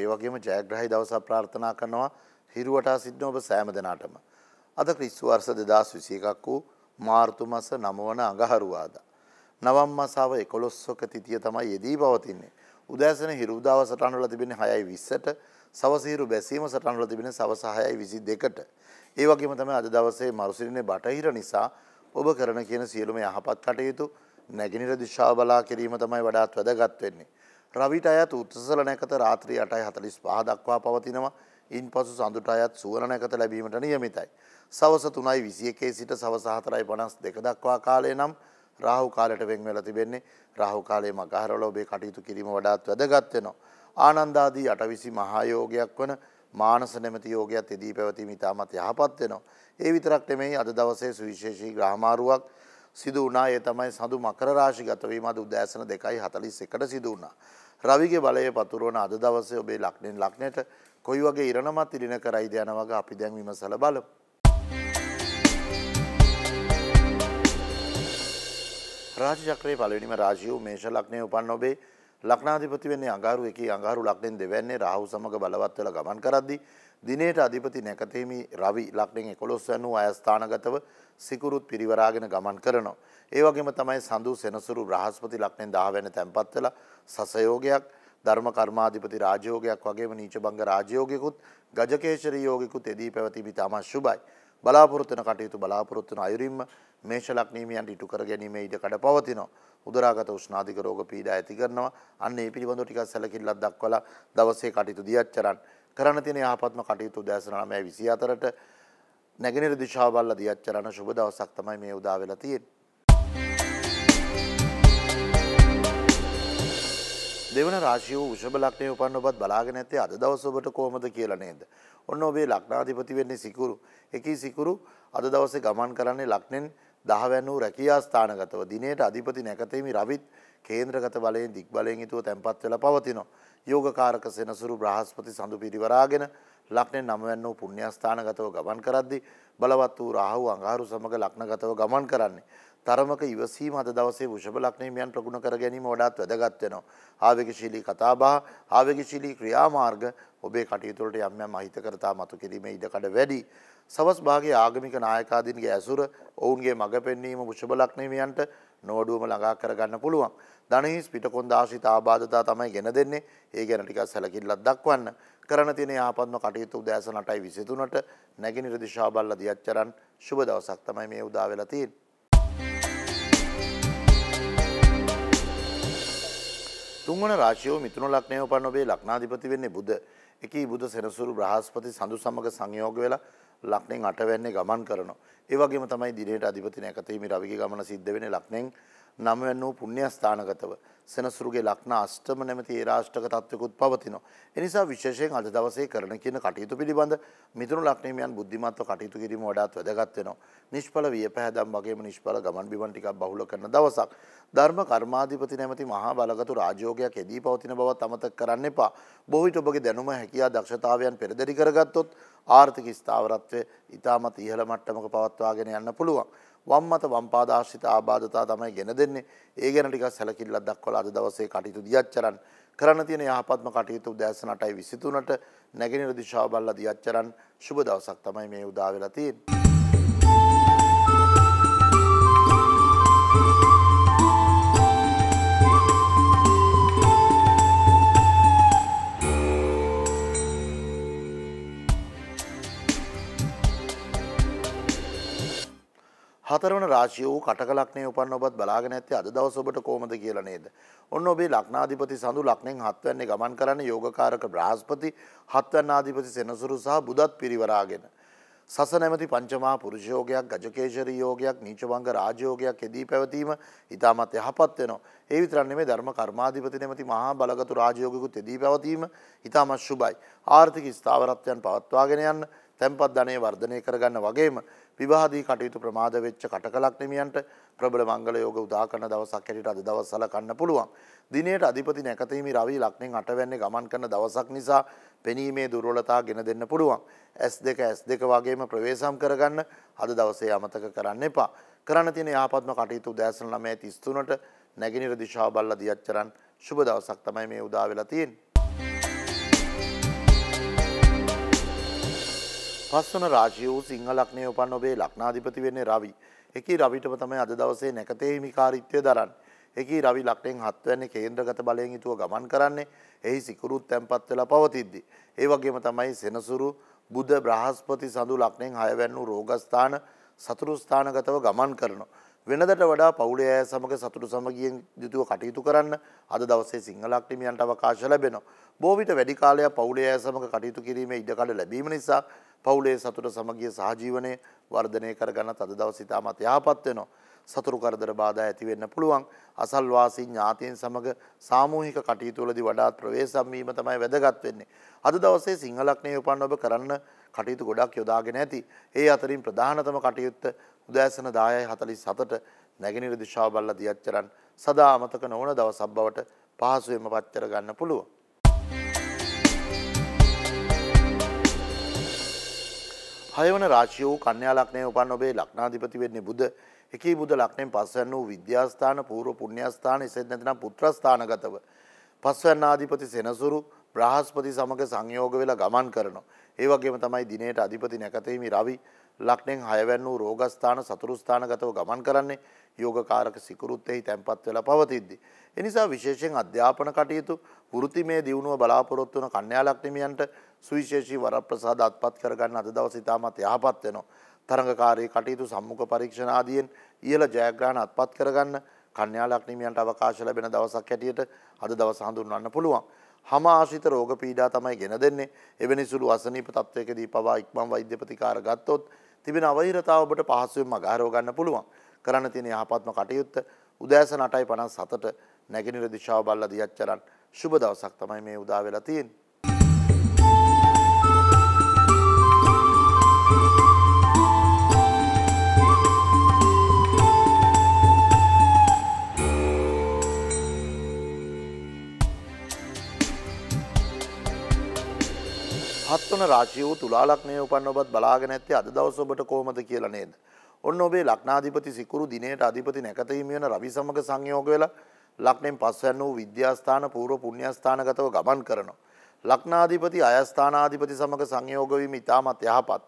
ඒ වගේම ජයග්‍රහයි දවසක් ප්‍රාර්ථනා කරනවා හිරුවටා සිටින ඔබ සෑම දෙනාටම. අද ක්‍රිස්තු වර්ෂ 2021ක් වූ මාර්තු මාස 9 වන අඟහරුවාදා. නවම් මාසාව 11ක තිතිය තමයි යෙදී පවතින්නේ. උදෑසන හිරුදාව සටහන් වල තිබෙන්නේ 6:20ට සවස හිරු බැසීම සටහන් වල තිබෙන්නේ සවස 6:22ට. ඒ වගේම තමයි අද දවසේ මරුසිරිනේ බටහිර නිසා ඔබ කරන කියන සියලුම යහපත් කටයුතු නැගිනිර දිශාව බලා කිරීම තමයි වඩාත් වැදගත් වෙන්නේ. රවිට අයත් උත්සල නැකත රාත්‍රී අටයි හතලිස් පහදක්වා පවතිනවා ඉන් පසු සඳුට අයත් සුවන නැකත ලැබීමට නියමිතයි. සවස තුනයි විසියකේ සිට සවසාහතරයි පනස් දෙකදක්වා කාලය නම් රාහු කාලට වෙන් වෙල තිබෙන්නේ රාහු කාලයේ මගහරල ඔබේ කටයුතු කිරීම වඩාත් වැදගත්වෙනවා. ආනන්දාදී අටවිසි මහායෝගයක් වන මානස නැමති යෝගයක් එදී පැවතීම ඉතාමත් යහපත් වෙනවා. ඒ විතරක් නෙමෙයි අද දවසේ සුවිශේෂී ග්‍රහමාරුවක් සිදු වුණා ඒ තමයි සඳු මකර රාශිගත වීම අද උදෑසන 2:41ට සිදු වුණා. රවිගේ බලය පතුරවන අද දවසේ ඔබේ ලක්නෙන් ලක්නයට කොයි වගේ ඉරණමත් ඉදින කරයිද යන වගේ අපි දැන් විමසලා බලමු. රාශි චක්‍රයේ පළවෙනිම රාශිය මේෂ ලග්නයේ උපන් ඔබේ ලග්නාධිපති වෙන්නේ අඟහරු 1 අඟහරු ලග්නෙන් දෙවැන්නේ රාහු සමග බලවත් වෙලා ගමන් කරද්දී දිනේට අධිපති නැකතේමි රවි ලක්නෙන් එකොළොස් වන්නූ අයස්ථානගතව සිකුරුත් පිරිවරාගෙන ගමන් කරනවා. ඒවගේම තමයි සඳු සෙනසුරු බ්‍රහස්පති ලක්නෙන් දාවැන තැන්පත්වෙල සසයෝගයක් ධර්ම කර්මාධිපති රාජයෝගයක් වගේම නීච බංග රාජයෝගයකුත් ගජකේශරී යෝගිකුත් එදී පැවතිබි තමා ශුභයි. බලාපොරොත්වන කටයුතු බලාපොරොත්වන අයුරින්ම මේශලක්නීමියන්ට ඉටු කර ගැනීම ඉඩ කඩ පවතිනවා. උදරාගත උෂ්නාධික රෝග පීඩා ඇති කරනවා අන්න ඒ පිළිබඳව ටිකක් සැලකිල්ලක් දක්වලා දවසේ කටයුතු දියත් කරන්නේ. කරන තියෙන යහපත්ම කටයුතු උදෑසන 9:24ට නැගෙනහිර දිශාව බලලා දියච්චරන සුබ දවසක් තමයි මේ උදා වෙලා තියෙන්නේ. දෙවන රාශිය වූ වෘෂභ ලග්නයේ උපන් ඔබත් බලාගෙන ඇත්තේ අද දවස ඔබට කොහොමද කියලා නේද? ඔන්න ඔබේ ලග්නාධිපති වෙන්නේ සිකුරු. එකී සිකුරු අද දවසේ ගමන් කරන්නේ ලග්නෙන් 10 වැනි රැකියා ස්ථානගතව දිනේට අධිපති නැකතේමි රවිත් කේන්ද්‍රගත බලයෙන් දික් බලයෙන් හිතුව තැන්පත් වෙලා පවතිනවා. යෝගකාරක සෙනසුරු බ්‍රහස්පති සඳු පිරිවරාගෙන ලක්නේ නමවැන්න වූ පුණ්‍යස්ථානගතව ගමන් කරද්දී බලවත් වූ රාහු අඟහරු සමග ලක්නගතව ගමන් කරන්නේ. තරමක ඉවසීම අද දවසේ වෘෂභ ලග්නහිමියන් ප්‍රගුණ කර ගැනීම වඩාත් වැදගත් වෙනවා. ආවේගශීලී කතාබහ, ආවේගශීලී ක්‍රියාමාර්ග ඔබේ කටයුතු වලට යම් යම් අහිතකරතා මතු කිරීමේ ඉඩකඩ වැඩි. සවස් භාගයේ ආගමික නායකාදීන්ගේ ඇසුර, ඔවුන්ගේ මඟ පෙන්වීම වෘෂභ ලග්නහිමියන්ට නෝඩුවම ළඟා කරගන්න පුළුවන්. ධනහිස් පිටකොන්ද ආශ්‍රිත ආබාධතා තමයි ගෙන දෙන්නේ. ඒ ගැන ටිකක් සැලකිල්ලක් දක්වන්න. කරන තියෙන යාපත්ම කටයුතු උදෑසන 8:23ට නැගිනිර දිශා බල්ලා දියච්චරන් සුබ දවසක් තමයි මේ උදා වෙලා තියෙන්නේ. තුන්වන රාශියෝ මිතුන ලක්නය උපන් ඔබේ ලක්නාධිපති වෙන්නේ බුද. එකී බුද සෙනසුරු බ්‍රහස්පති සඳු සමග සංයෝග වෙලා ලක්නෙන් අටවැන්නේ ගමන් කරනවා. ඒවගේම තමයි දිනයට අධිපතින ඇතීම රවිගේ ගමන සිද්ධ වෙන ලක්නෙන් නමවැන්න වූ පුුණ්‍යස්ථානගතව සෙනසුරුගේ ලක්න අෂ්ටම නැමති ඒ රාෂ්ටක තත්වකුත් පවතිනවා. එනිසා විශෂයෙන් අද දවසේ කරන කියන කටයුතු පිළිබඳ මිතුරු ලක්නමයන් බුද්ධිමත්ව කටයුතු කිරීම වඩාත් වැදගත්වෙනවා. නිෂ්පල විය පැහැදම් වගේම නිෂ්පල ගමන් බිමන්ටික් බහුල කරන දවසක්. ධර්ම කර්මාධිපති නැමති මහා බලගතු රාජෝගයක් එදී පවතින බවත් අමතක් කරන්න එපා. බොහිට ඔබගේ දැනුම හැකියා දක්ෂතාවයන් පෙරදරි කරගත්තොත් ආර්ථික ස්ථාවරත්වය ඉතාමත් ඉහළ මට්ටමක පවත්වාගෙන යන්න පුළුවන්. වම් මත වම් පාද ආශ්‍රිත ආබාධතා තමයි ගෙන දෙන්නේ. ඒ ගැන ටිකක් සැලකිල්ලක් දක්වලා අද දවසේ කටයුතු දියච්චරන් කරන්න තියෙන යහපත්ම කටයුතු උදෑසන 8:23ට නැගෙනහිර දිශාව බලලා දියච්චරන් සුබ දවසක් තමයි මේ උදා වෙලා තියෙන්නේ. හතරවන රාශිය වූ කටකලක්නේ උපන් ඔබත් බලාගෙන ඇත්තේ අද දවස ඔබට කොහොමද කියලා නේද? ඔන්න ඔබේ ලග්නාධිපති සඳු ලග්නෙන් හත්වැන්නේ ගමන් කරන යෝගකාරක බ්‍රහස්පති හත්වැන්නාධිපති සෙනසුරු සහ බුදත් පිරිවරාගෙන. සස නැමැති පංචමා පුරුෂයෝගයක් ගජකේශරී යෝගයක් නීචවංග රාජයෝගයක් එදී පැවතීම ඉතාමත් යහපත් වෙනවා. ඒ විතරක් නෙමෙයි ධර්ම කර්මාධිපති නැමැති මහා බලගතු රාජයෝගිකුත් එදී පැවතීම ඉතාමත් සුබයි. ආර්ථික ස්ථාවරත්වයන් පවත්වාගෙන යන්න තැන්පත් ධනය වර්ධනය කරගන්න වගේම විවාදී කටයුතු ප්‍රමාද වෙච්ච කටකලක් නිමියන්ට ප්‍රබල මංගල යෝග උදාකරන දවසක් හැටියට අද දවස් සලකන්න පුළුවන්. දිනේට අධිපති නැකතීමි රවි ලක්ෂණෙන් අටවැන්නේ ගමන් කරන දවසක් නිසා පෙනීමේ දුර්වලතා ගෙන දෙන්න පුළුවන්. S2 S2 වගේම ප්‍රවේශම් කරගන්න අද දවසේ අමතක කරන්න එපා. කරන්න තියෙන යහපත්ම කටයුතු උදෑසන 9:33ට නැගිනිර දිශාව බල්ලා දියච්චරන් සුබ දවසක් තමයි මේ උදා වෙලා තියෙන්නේ. උපස්සන රාශිය වූ සිංහලක්නය උපන් ඔබේ ලක්නාධිපති වෙන්නේ රවි. එකී රවිටම තමයි අද දවසේ නැකතේ හිමිකාරිත්වය දරන්න. එකී රවි ලක්නෙන් හත්වන්නේ කේන්ද්‍රගත බලයෙන් යුතුව ගමන් කරන්නේ එහි සිකුරුත් තැන්පත් වෙලා පවතිද්දී. ඒ වගේම තමයි සෙනසුරු බුද බ්‍රහස්පති සඳු ලක්නෙන් හයවැන්නු රෝගස්ථාන සතුරු ස්ථානගතව ගමන් කරනවා. වෙනදට වඩා පවුලේ අය සමග සතුටු සමගියෙන් යුතුව කටයුතු කරන්න අද දවසේ සිංහලක්ටිමියන්ට අවකාශ ලැබෙනවා. බොහෝ විට වැඩි කාලයක් පවුලේ අය සමග කටයුතු කිරීමේ ඉඩකඩ ලැබීම නිසා පවුලේ සතුට සමගිය සහජීවනය වර්ධනය කරගන්නත් අද දවසේ ඉතාමත් යහපත් වෙනවා. සතුරු කරදර බාධා ඇති වෙන්න පුළුවන්. අසල්වාසී ඥාතීන් සමග සාමූහික කටයුතු වලදී වඩාත් ප්‍රවේශම් වීම තමයි වැදගත් වෙන්නේ. අද දවසේ සිංහලක්නේ උපන් ඔබ කරන්න කටයුතු ගොඩක් යොදාගෙන ඇති. ඒ අතරින් ප්‍රධානතම කටයුත්ත උදෑසන 10:47ට නැගෙනහිර දිශාව බලලා දියච්චරන් සදා අමතක නොවන දවසක් බවට පහසුවෙන්ම පත්තර ගන්න පුළුවන්. හයවන රාශිය වූ කන්‍යා ලග්නයේ උපන් ඔබේ ලග්නාධිපති වෙන්නේ බුද. එකී බුද ලග්නයෙන් පස්වැන්න වූ විද්‍යාස්ථාන, පූර්ව පුණ්‍යස්ථාන, එසේත් නැත්නම් පුත්‍රස්ථානගතව පස්වැන්න ආධිපති සෙනසුරු බ්‍රහස්පති සමග සංයෝග වෙලා ගමන් කරනවා. ඒ වගේම තමයි දිනේට අධිපති නැකතේමි රවි ලක්නෙන් හයවැන්න වූ රෝගස්ථාන සතුරුස්ථානගතව ගමන් කරන්නේ යෝගකාරක සිකුරුත්තෙහි තැන්පත් වෙලා පවතිද්දි. එනිසා විශේෂයෙන් අධ්‍යාපන කටයුතු වෘතිමේ දියුණුව බලාපොරොත්තු වන කන්‍යා ලක්නිමියන්ට සුවිශේෂී වරප්‍රසාද අත්පත් කරගන්න අද දවස් ඉතාමත් යහපත් වෙනවා. තරඟකාරී කටයුතු සම්මුඛ පරීක්ෂණ ආදියෙන් ඉහළ ජයග්‍රහණ අත්පත් කරගන්න කන්‍යා ලක්නිමියන්ට අවකාශ ලැබෙන දවසක් හැටියට අද දවස හඳුන්වන්න පුළුවන්. හම ආශිත රෝග පීඩා තමයි ගෙන දෙන්නේ. එවැනි සුළු අසනීප තත්ත්වයකදී පවා ඉක්මන් වෛද්‍ය ප්‍රතිකාර ගත්තොත් තිබෙන අවහිරතාව ඔබට පහසුවෙන්ම අගහරව ගන්න පුළුවන්. කරන්න තියෙන යහපත්ම කටයුත්ත උදෑසන 8:57ට නැගෙනහිර දිශාව බල්ලා දියච්චරන් සුබ දවසක් තමයි මේ උදා වෙලා තියෙන්නේ. පත්වන රාශිය වූ තුලා ලග්නයේ උපන් ඔබත් බලාගෙන ඇත්තේ අද දවස ඔබට කොහොමද කියලා නේද? ඔන්න ඔබේ ලග්නාධිපති සිකුරු දිනේට අධිපති නැකත හිමි වෙන රවි සමග සංයෝග වෙලා ලග්නෙන් පස්වැන්න වූ විද්‍යාස්ථාන පූර්ව පුණ්‍යස්ථානගතව ගමන් කරනවා. ලක්නාධිපති අයස්ථානාධිපති සමඟ සංයෝග වීම ඉතාමත් යහපත්.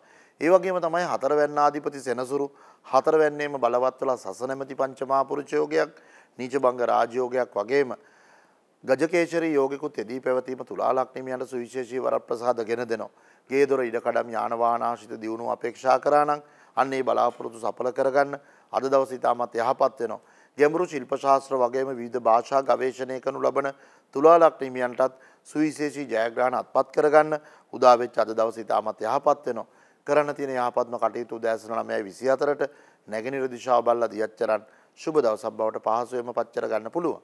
ඒ වගේම තමයි හතරවැන්නාධිපති සෙනසුරු හතරවැන්නේම බලවත් වෙලා සසනැමැති පංචමාපුරුෂ යෝගයක් නීච බංග රාජയോഗයක් වගේම ගජකේශරී යෝගිකුත් එදී පැවතීම තුලාලක්නිමියන්ට සුවිශේෂී වරප්‍රසාද ගෙන දෙනවා. ගේ දොර ඉඩකඩම් යානවානාශිත දියුණුව අපේක්ෂා කරා නම් අන්න ඒ බලාපොරොත්තු සඵල කරගන්න අද දවසේ තාමත් යහපත් වෙනවා. ගැඹුරු ශිල්ප ශාස්ත්‍ර වගේම විවිධ භාෂා ගවේෂණය කරනු ලබන තුලාලක්නිමියන්ටත් සුවිශේෂී ජයග්‍රහණ අත්පත් කරගන්න උදා වෙච්ච අද දවසේ තාමත් යහපත් වෙනවා. කරන්න තියෙන යහපත්ම කටයුතු උදෑසන 9:24ට නැගෙනහිර දිශාව බල්ලා දියච්චරන් සුබ දවසක් බවට පහසුවෙන්ම පච්චර ගන්න පුළුවන්.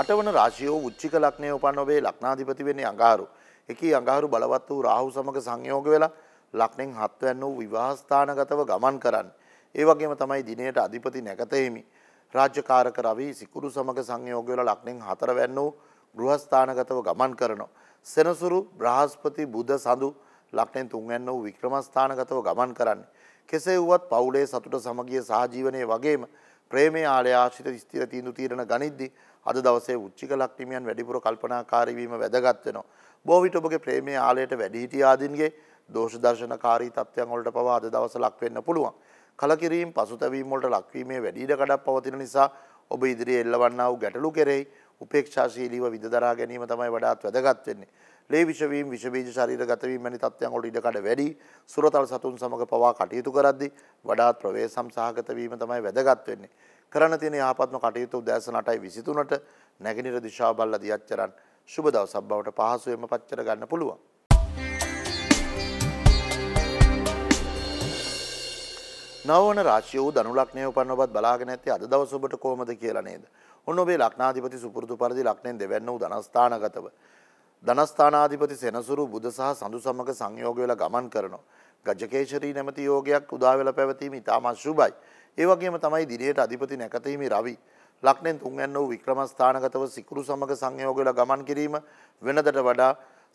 අටවන රාශියෝ උච්චික ලක්නය උපන් ඔබේ ලක්නාධිපති වෙන්නේ අඟහරු. එකී අඟහරු බලවත් වූ රාහු සමග සංයෝග වෙලා ලක්නෙන් හත්වැන්න වූ විවාහස්ථානගතව ගමන් කරන්න. ඒ වගේම තමයි දිනයට අධිපති නැකතෙහිමි. රාජ්‍යකාරක රවී සිකුරු සමග සංයෝග වෙලා ලක්නෙන් හතරවැන්න වූ ගෘහස්ථානගතව ගමන් කරනවා. සෙනසුරු බ්‍රහස්පති බුද සඳු ලක්නෙන් තුන්වැන්න වූ වික්‍රමස්ථානගතව ගමන් කරන්න. කෙසේ වුවත් පවුලේ සතුට සමගිය සහජීවනය වගේම ප්‍රේමේ ආලය ආශ්‍රිත ස්ථිර තීන්දුව තීරණ ගනිද්දී අද දවසේ උච්චික ලක්ෂ්මියන් වැඩිපුර කල්පනාකාරී වීම වැදගත් වෙනවා. බොහෝ විට ඔබගේ ප්‍රේමයේ ආලයට වැඩිහිටි ආදීන්ගේ දෝෂ දර්ශනකාරී තත්ත්වයන් වලට පවා අද දවස ලක් වෙන්න පුළුවන්. කලකිරීම පසුතැවීම වලට ලක්වීමේ වැඩි ඉඩ කඩක් පවතින නිසා ඔබ ඉදිරියේ එල්ලවන්නා වූ ගැටලු කෙරෙහි උපේක්ෂාශීලීව විදදරා ගැනීම තමයි වඩාත් වැදගත් වෙන්නේ. ලේ විෂවීම් විෂබීජ ශරීරගතවීම වැනි තත්ත්වයන් වලට ඉඩකඩ වැඩි. සුරතල් සතුන් සමග පවා කටයුතු කරද්දී වඩාත් ප්‍රවේශම් සහගත වීම තමයි වැදගත් වෙන්නේ. කරන තියෙන යහපත්ම කටයුතු උදෑසන 8:23 ට නැගෙනහිර දිශාව බල්ලා දියච්චරන් සුබ දවසක් බවට පහසුවෙන්ම පච්චර ගන්න පුළුවන්. නවන රාශිය වූ දනු ලක්ෂණය උපන්න ඔබත් බලාගෙන ඇත්තේ අද දවස ඔබට කොහොමද කියලා නේද? ඔන්න ඔබේ ලක්නාධිපති සුපුරුදු පරිදි ලක්ෂණයෙන් දෙවැන්න වූ ධනස්ථානගතව ධනස්ථානාධිපති සෙනසුරු බුද සහ සඳු සමග සංයෝග වෙලා ගමන් කරනවා. ගජකේශරී නැමැති යෝගයක් උදා වෙලා පැවතීම ඉතාමත් සුබයි. ඒ වගේම තමයි දිලියට අධිපති නැකතීමේ රවි ලක්නෙන් තුන්වැන්න වූ වික්‍රමස්ථානගතව සිකුරු සමග සංයෝග වෙලා ගමන් කිරීම වෙනදට වඩා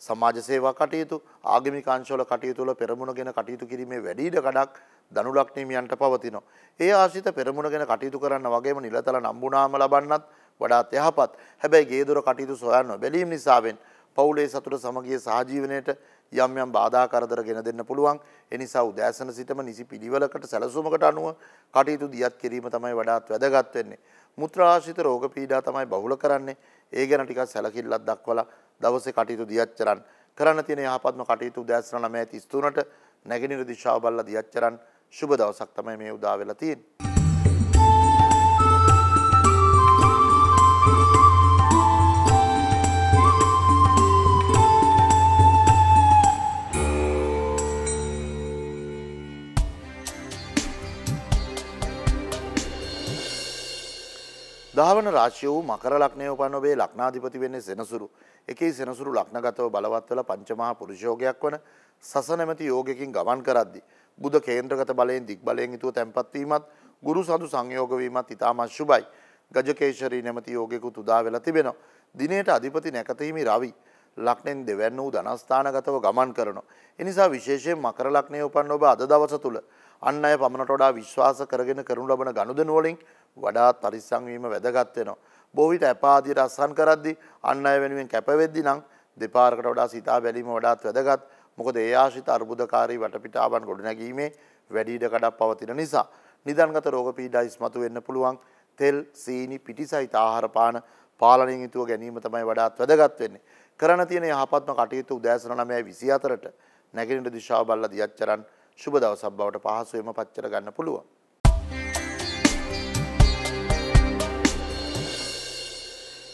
සමාජ සේවා කටයුතු ආගමික අංශවල කටයුතු වල පෙරමුණගෙන කටයුතු කිරීමේ වැඩි ඉඩ කඩක් දනු ලක්නීමියන්ට පවතිනවා. ඒ ආශ්‍රිත පෙරමුණගෙන කටයුතු කරන්න වගේම නිලතල නම්බුනාම ලබන්නත් වඩාත් යහපත්. හැබැයි ගේ දොර කටයුතු සොයන්න බැලීම නිසාවෙන් පවුලේ සතුට සමගිය සහජීවනයට යම් යම් බාධා කරදර ගෙන දෙන්න පුළුවන්. ඒ නිසා උදෑසන සිටම නිසි පිළිවෙලකට සැලසුමකට අනුව කටයුතු දියත් කිරීම තමයි වඩාත් වැදගත් වෙන්නේ. මුත්‍රාශ්‍රිත රෝග පීඩා තමයි බහුල කරන්නේ. ඒ ගැන ටිකක් සැලකිල්ලක් දක්වලා දවසේ කටයුතු දියත් කරන්න. කරන්න තියෙන යහපත්ම කටයුතු උදෑසන 9:33ට නැගෙනහිර දිශාව බලලා දියත් කරන්න. සුබ දවසක් තමයි මේ උදා වෙලා තියෙන්නේ. ධාවන රාශිය වූ මකර ලක්නය උපන් ඔබේ ලක්නාධිපති වෙන්නේ සෙනසුරු. එකේ සෙනසුරු ලක්නගතව බලවත් වෙලා පංචමහා පුරුෂයෝගයක් වන සසනැමැති යෝගයකින් ගමන් කරද්දී බුද කේන්ද්‍රගත බලයෙන් දික් බලයෙන් යුතුව තැන්පත් වීමත් ගුරු සඳු සංයෝග වීමත් ඉතාමත් සුබයි. ගජකේශරී නැමැති යෝගයකුත් උදා වෙලා තිබෙනවා. දිනේට අධිපති නැකතීමේ රවි ලක්නෙන් දෙවැන්න වූ ධනස්ථානගතව ගමන් කරනවා. එනිසා විශේෂයෙන් මකර ලක්නය උපන් ඔබ අද දවස තුළ අන්න අය පමණට වඩා විශ්වාස කරගෙන කරනු ලබන ගනුදෙනුවලින් වඩා තරිසංවීම වැදගත්වෙනවා. බොවිට ඇපාදියට අස්සන් කරද්දි අන්න අය වෙනුවෙන් කැපවෙද්දි නම් දෙපාර්කට වඩා සිතා බැලීම වඩාත් වැදගත් මොකද ඒ ආශිත අර්බුදකාරී වටපිටාවන් ගොඩනැගීමේ වැඩීඩ කඩක් පවතින නිසා. නිදන්ගත රෝග පීඩා ඉස්මතු වෙන්න පුළුවන් තෙල් සීනි පිටි සහිත ආහාරපාන පාලනින් යුතුව ගැනීම තමයි වඩාත් වැදගත් වෙන්නේ. කරන තියෙන යහපත්ම කටයුතු උදෑසන 9:24ට නැගිටින දිශාව බලලා දියච්චරන් සුබ දවසක් බවට පහසුවෙන්ම පච්චර ගන්න පුළුවන්.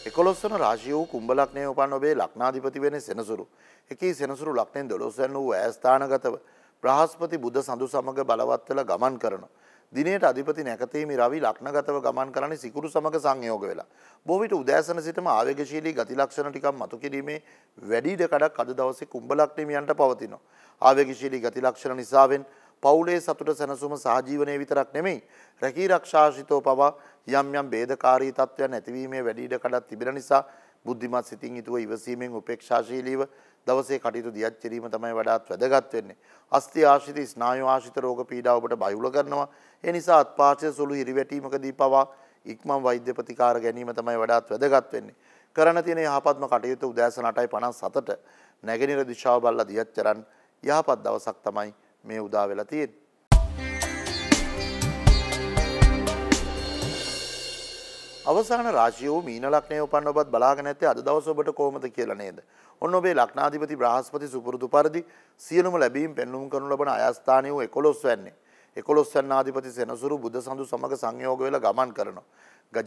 එකොළොස් වන රාශිය වූ කුම්භ ලග්නයේ උපන් ඔබේ ලග්නාධිපති වෙන්නේ සෙනසුරු. එකී සෙනසුරු ලග්නයෙන් 12 වෙනි වූ ඈස්ථානගතව බ්‍රහස්පති බුධ සඳු සමග බලවත් වෙලා ගමන් කරනවා. දිනේට අධිපති නැකතීමේ රවි ලක්නගතව ගමන් කරන්නේ සිකුරු සමග සංයෝග වෙලා. බොහෝ විට උදෑසන සිටම ආවේගශීලී ගති ලක්ෂණ ටිකක් මතු කිරීමේ වැඩි ඉඩ කඩක් අද දවසේ කුම්භ ලග්නමියන්ට පවතිනවා. ආවේගශීලී ගති ලක්ෂණ නිසාවෙන් පවුලේ සතුට සැනසුම සහජීවනයේ විතරක් නෙමෙයි රැකී රක්ෂාශිතෝ පවා යම් යම් ભેදකාරී තත්ත්වයන් ඇතිවීමේ වැඩි ඉඩ කඩක් තිබෙන නිසා බුද්ධිමත් සිතින් හිතුව ඉවසීමෙන් උපේක්ෂාශීලීව දවසේ කටයුතු දියත් කිරීම තමයි වඩාත් වැදගත් වෙන්නේ. අස්ථි ආශ්‍රිත ස්නායු ආශ්‍රිත රෝග පීඩා ඔබට බයුල කරනවා. ඒ නිසා අත්පාර්ශ්ව සුළු හිරිවැටීමකදී පවා ඉක්මන් වෛද්‍ය ප්‍රතිකාර ගැනීම තමයි වඩාත් වැදගත් වෙන්නේ. කරන තියෙන යහපත්ම කටයුතු උදෑසන 8:57ට නැගෙනහිර දිශාව බලලා දියත් කරන් යහපත් දවසක් තමයි මේ උදා වෙලා තියෙන්නේ. අවසාන රාශිය වූ මීන ලග්නය උපන් ඔබත් බලාගෙන ඇත්තේ අද දවස ඔබට කොහොමද කියලා නේද? ඔන්න ඔබේ ලග්නාධිපති බ්‍රහස්පති සුපුරුදු පරිදි සියලුම ලැබීම් පෙන්눔 කරනු ලබන ආයස්ථානය වූ 11 වෙන්නේ. 11 වෙනාධිපති සෙනසුරු බුද්ධ සඳු සමග සංයෝග වෙලා ගමන් කරනවා.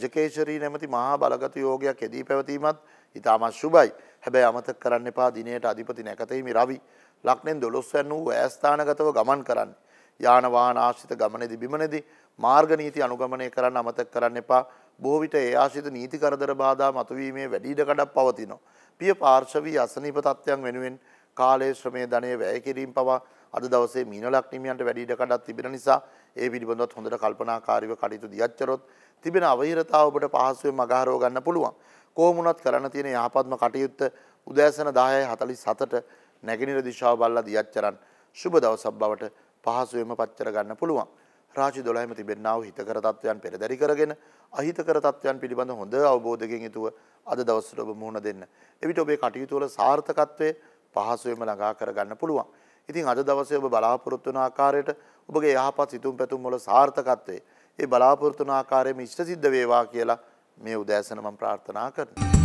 ගජකේශරී නැමැති මහා බලගත යෝගයක් එදී පැවතීමත් ඉතාමත් සුබයි. හැබැයි අමතක කරන්න එපා දිනේට අධිපති නැකතෙහිමි රවි ලග්නෙන් 12 වෙනි වූ ඇස්ථානගතව ගමන් කරන්නේ. යාන වාහන ආශ්‍රිත ගමනේදී බිමනේදී මාර්ග නීති අනුගමනය කරන්න අමතක කරන්න එපා. බොහෝ විට ඒ ආශ්‍රිත නීති කරදර බාධා මතුවීමේ වැඩි ඉඩකඩක් පවතිනවා. පිය පාර්ශවීය අසනීප තත්ත්වයන් වෙනුවෙන් කාලයේ ශ්‍රමයේ ධනය වැය කිරීම පවා අද දවසේ මීනලක් නිමියන්ට වැඩි ඉඩකඩක් තිබෙන නිසා ඒ පිළිබඳවත් හොඳට කල්පනාකාරීව කටයුතු දියච්චරොත් තිබෙන අවහිරතාව ඔබට පහසුවෙන් මගහරව ගන්න පුළුවන්. කොහොම වුණත් කරන්න තියෙන යහපත්ම කටයුත්ත උදෑසන 10:47ට නැගෙනහිර දිශාව බල්ලා දියච්චරන් සුබ දවසක් බවට පහසුවෙන්ම පච්චර ගන්න පුළුවන්. රාජි දොළහම තිබෙන්නාව හිතකර තත්ත්වයන් පෙරදැරි කරගෙන අහිතකර තත්ත්වයන් පිළිබඳ හොඳ අවබෝධකින් යුතුව අද දවසට ඔබ මුහුණ දෙන්න. එවිට ඔබේ කටයුතු වල සාර්ථකත්වය පහසුවෙන්ම ළඟා කරගන්න පුළුවන්. ඉතින් අද දවසේ ඔබ බලාපොරොත්තු වන ආකාරයට ඔබගේ යහපත් සිතුම් පැතුම් වල සාර්ථකත්වය ඒ බලාපොරොත්තු වන ආකාරයෙන්ම ඉෂ්ට සිද්ධ වේවා කියලා මේ උදෑසන මම ප්‍රාර්ථනා කරනවා.